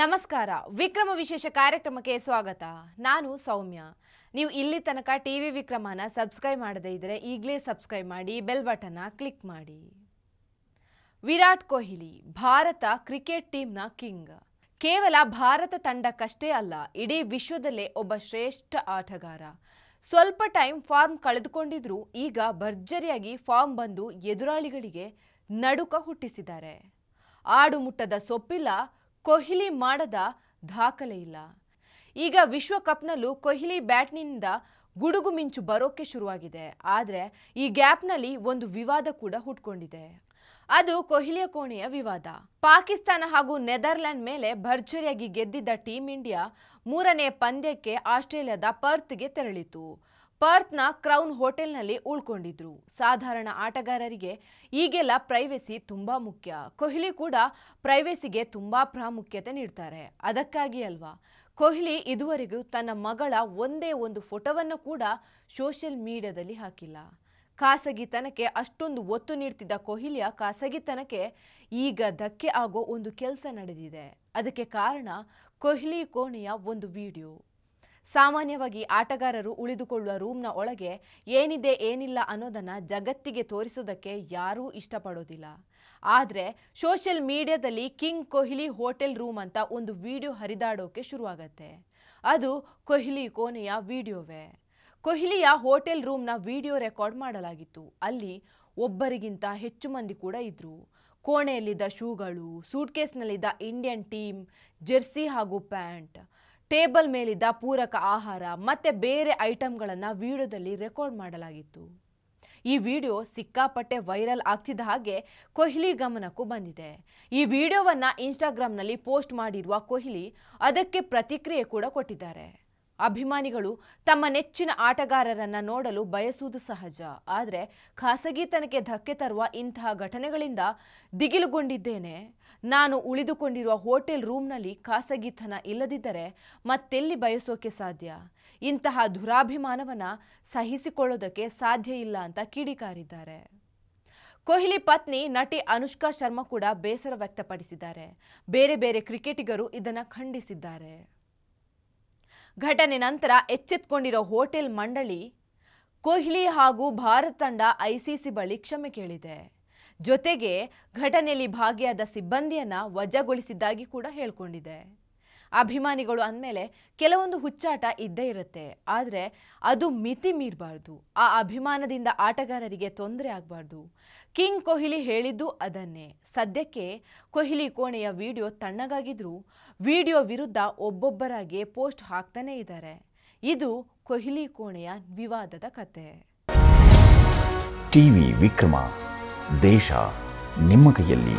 ನಮಸ್ಕಾರ ವಿಕ್ರಮ ವಿಶೇಷ ಕಾರ್ಯಕ್ರಮಕ್ಕೆ ಸ್ವಾಗತ ನಾನು ಸೌಮ್ಯ ನೀವು ಇಲ್ಲಿ ತನಕ ಟಿ ವಿ ವಿಕ್ರಮನ ಸಬ್ಸ್ಕ್ರೈಬ್ ಮಾಡದೇ ಇದ್ದರೆ ಈಗಲೇ ಸಬ್ಸ್ಕ್ರೈಬ್ ಮಾಡಿ ಬೆಲ್ ಬಟನ್ನ ಕ್ಲಿಕ್ ಮಾಡಿ ವಿರಾಟ್ ಕೊಹ್ಲಿ ಭಾರತ ಕ್ರಿಕೆಟ್ ಟೀಮ್ನ ಕಿಂಗ್ ಕೇವಲ ಭಾರತ ತಂಡಕ್ಕಷ್ಟೇ ಅಲ್ಲ ಇಡೀ ವಿಶ್ವದಲ್ಲೇ ಒಬ್ಬ ಶ್ರೇಷ್ಠ ಆಟಗಾರ ಸ್ವಲ್ಪ ಟೈಮ್ ಫಾರ್ಮ್ ಕಳೆದುಕೊಂಡಿದ್ರೂ ಈಗ ಭರ್ಜರಿಯಾಗಿ ಫಾರ್ಮ್ ಬಂದು ಎದುರಾಳಿಗಳಿಗೆ ನಡುಕ ಹುಟ್ಟಿಸಿದ್ದಾರೆ ಆಡುಮುಟ್ಟದ ಸೊಪ್ಪಿಲ್ಲ ಕೊಹ್ಲಿ ಮಾಡದ ದಾಖಲೆ ಇಲ್ಲ ಈಗ ವಿಶ್ವಕಪ್ನಲ್ಲೂ ಕೊಹ್ಲಿ ಬ್ಯಾಟ್ನಿಂದ ಗುಡುಗು ಮಿಂಚು ಬರೋಕ್ಕೆ ಶುರುವಾಗಿದೆ ಆದರೆ ಈ ಗ್ಯಾಪ್ನಲ್ಲಿ ಒಂದು ವಿವಾದ ಕೂಡ ಹುಟ್ಕೊಂಡಿದೆ ಅದು ಕೊಹ್ಲಿಯ ಕೋಣೆಯ ವಿವಾದ ಪಾಕಿಸ್ತಾನ ಹಾಗೂ ನೆದರ್ಲ್ಯಾಂಡ್ ಮೇಲೆ ಭರ್ಜರಿಯಾಗಿ ಗೆದ್ದಿದ್ದ ಟೀಂ ಇಂಡಿಯಾ ಮೂರನೇ ಪಂದ್ಯಕ್ಕೆ ಆಸ್ಟ್ರೇಲಿಯಾದ ಪರ್ತ್ಗೆ ತೆರಳಿತು ಪರ್ತ್ನ ಕ್ರೌನ್ ಹೋಟೆಲ್ನಲ್ಲಿ ಉಳ್ಕೊಂಡಿದ್ರು ಸಾಧಾರಣ ಆಟಗಾರರಿಗೆ ಈಗೆಲ್ಲ ಪ್ರೈವಸಿ ತುಂಬಾ ಮುಖ್ಯ ಕೊಹ್ಲಿ ಕೂಡ ಪ್ರೈವಸಿಗೆ ತುಂಬಾ ಪ್ರಾಮುಖ್ಯತೆ ನೀಡ್ತಾರೆ ಅದಕ್ಕಾಗಿ ಅಲ್ವಾ ಕೊಹ್ಲಿ ಇದುವರೆಗೂ ತನ್ನ ಮಗಳ ಒಂದೇ ಒಂದು ಫೋಟೋವನ್ನು ಕೂಡ ಸೋಷಿಯಲ್ ಮೀಡಿಯಾದಲ್ಲಿ ಹಾಕಿಲ್ಲ ಖಾಸಗಿತನಕ್ಕೆ ಅಷ್ಟೊಂದು ಒತ್ತು ನೀಡ್ತಿದ್ದ ಕೊಹ್ಲಿಯ ಖಾಸಗಿತನಕ್ಕೆ ಈಗ ಧಕ್ಕೆ ಆಗೋ ಒಂದು ಕೆಲಸ ನಡೆದಿದೆ ಅದಕ್ಕೆ ಕಾರಣ ಕೊಹ್ಲಿ ಕೋಣೆಯ ಒಂದು ವಿಡಿಯೋ ಸಾಮಾನ್ಯವಾಗಿ ಆಟಗಾರರು ಉಳಿದುಕೊಳ್ಳುವ ರೂಮ್ನ ಒಳಗೆ ಏನಿದೆ ಏನಿಲ್ಲ ಅನ್ನೋದನ್ನು ಜಗತ್ತಿಗೆ ತೋರಿಸೋದಕ್ಕೆ ಯಾರೂ ಇಷ್ಟಪಡೋದಿಲ್ಲ ಆದರೆ ಸೋಷಿಯಲ್ ಮೀಡಿಯಾದಲ್ಲಿ ಕಿಂಗ್ ಕೊಹ್ಲಿ ಹೋಟೆಲ್ ರೂಮ್ ಅಂತ ಒಂದು ವಿಡಿಯೋ ಹರಿದಾಡೋಕೆ ಶುರುವಾಗತ್ತೆ ಅದು ಕೊಹ್ಲಿ ಕೋಣೆಯ ವಿಡಿಯೋವೇ ಕೊಹ್ಲಿಯ ಹೋಟೆಲ್ ರೂಮ್ನ ವಿಡಿಯೋ ರೆಕಾರ್ಡ್ ಮಾಡಲಾಗಿತ್ತು ಅಲ್ಲಿ ಒಬ್ಬರಿಗಿಂತ ಹೆಚ್ಚು ಮಂದಿ ಕೂಡ ಇದ್ದರು ಕೋಣೆಯಲ್ಲಿದ್ದ ಶೂಗಳು ಸೂಟ್ಕೇಸ್ನಲ್ಲಿದ್ದ ಇಂಡಿಯನ್ ಟೀಮ್ ಜೆರ್ಸಿ ಹಾಗೂ ಪ್ಯಾಂಟ್ ಟೇಬಲ್ ಮೇಲಿದ್ದ ಪೂರಕ ಆಹಾರ ಮತ್ತೆ ಬೇರೆ ಐಟಮ್ಗಳನ್ನು ವಿಡಿಯೋದಲ್ಲಿ ರೆಕಾರ್ಡ್ ಮಾಡಲಾಗಿತ್ತು ಈ ವಿಡಿಯೋ ಸಿಕ್ಕಾಪಟ್ಟೆ ವೈರಲ್ ಆಗ್ತಿದ್ದ ಹಾಗೆ ಕೊಹ್ಲಿ ಗಮನಕ್ಕೂ ಬಂದಿದೆ ಈ ವಿಡಿಯೋವನ್ನು ಇನ್ಸ್ಟಾಗ್ರಾಮ್ನಲ್ಲಿ ಪೋಸ್ಟ್ ಮಾಡಿರುವ ಕೊಹ್ಲಿ ಅದಕ್ಕೆ ಪ್ರತಿಕ್ರಿಯೆ ಕೂಡ ಕೊಟ್ಟಿದ್ದಾರೆ ಅಭಿಮಾನಿಗಳು ತಮ್ಮ ನೆಚ್ಚಿನ ಆಟಗಾರರನ್ನು ನೋಡಲು ಬಯಸುವುದು ಸಹಜ ಆದರೆ ಖಾಸಗಿತನಕ್ಕೆ ಧಕ್ಕೆ ತರುವ ಇಂತಹ ಘಟನೆಗಳಿಂದ ದಿಗಿಲುಗೊಂಡಿದ್ದೇನೆ ನಾನು ಉಳಿದುಕೊಂಡಿರುವ ಹೋಟೆಲ್ ರೂಮ್ನಲ್ಲಿ ಖಾಸಗಿತನ ಇಲ್ಲದಿದ್ದರೆ ಮತ್ತೆಲ್ಲಿ ಬಯಸೋಕೆ ಸಾಧ್ಯ ಇಂತಹ ದುರಾಭಿಮಾನವನ್ನು ಸಹಿಸಿಕೊಳ್ಳೋದಕ್ಕೆ ಸಾಧ್ಯ ಇಲ್ಲ ಅಂತ ಕಿಡಿಕಾರಿದ್ದಾರೆ ಕೊಹ್ಲಿ ಪತ್ನಿ ನಟಿ ಅನುಷ್ಕಾ ಶರ್ಮಾ ಕೂಡ ಬೇಸರ ವ್ಯಕ್ತಪಡಿಸಿದ್ದಾರೆ ಬೇರೆ ಬೇರೆ ಕ್ರಿಕೆಟಿಗರು ಇದನ್ನು ಖಂಡಿಸಿದ್ದಾರೆ ಘಟನೆ ನಂತರ ಎಚ್ಚೆತ್ಕೊಂಡಿರೋ ಹೋಟೆಲ್ ಮಂಡಳಿ ಕೊಹ್ಲಿ ಹಾಗೂ ಭಾರತ ತಂಡ ಐಸಿಸಿ ಬಳಿ ಕ್ಷಮೆ ಕೇಳಿದೆ ಜೊತೆಗೆ ಘಟನೆಯಲ್ಲಿ ಭಾಗಿಯಾದ ಸಿಬ್ಬಂದಿಯನ್ನ ವಜಾಗೊಳಿಸಿದ್ದಾಗಿ ಕೂಡ ಹೇಳಿಕೊಂಡಿದೆ ಅಭಿಮಾನಿಗಳು ಅಂದಮೇಲೆ ಕೆಲವೊಂದು ಹುಚ್ಚಾಟ ಇದ್ದೇ ಇರುತ್ತೆ ಆದರೆ ಅದು ಮಿತಿ ಮೀರಬಾರ್ದು ಆ ಅಭಿಮಾನದಿಂದ ಆಟಗಾರರಿಗೆ ತೊಂದರೆ ಆಗಬಾರ್ದು ಕಿಂಗ್ ಕೊಹ್ಲಿ ಹೇಳಿದ್ದು ಅದನ್ನೇ ಸದ್ಯಕ್ಕೆ ಕೊಹ್ಲಿ ಕೋಣೆಯ ವಿಡಿಯೋ ತಣ್ಣಗಾಗಿದ್ರೂ ವಿಡಿಯೋ ವಿರುದ್ಧ ಒಬ್ಬೊಬ್ಬರಾಗಿ ಪೋಸ್ಟ್ ಹಾಕ್ತಾನೇ ಇದ್ದಾರೆ ಇದು ಕೊಹ್ಲಿ ಕೋಣೆಯ ವಿವಾದದ ಕತೆ ಟಿವಿ ವಿಕ್ರಮ ದೇಶ ನಿಮ್ಮ ಕೈಯಲ್ಲಿ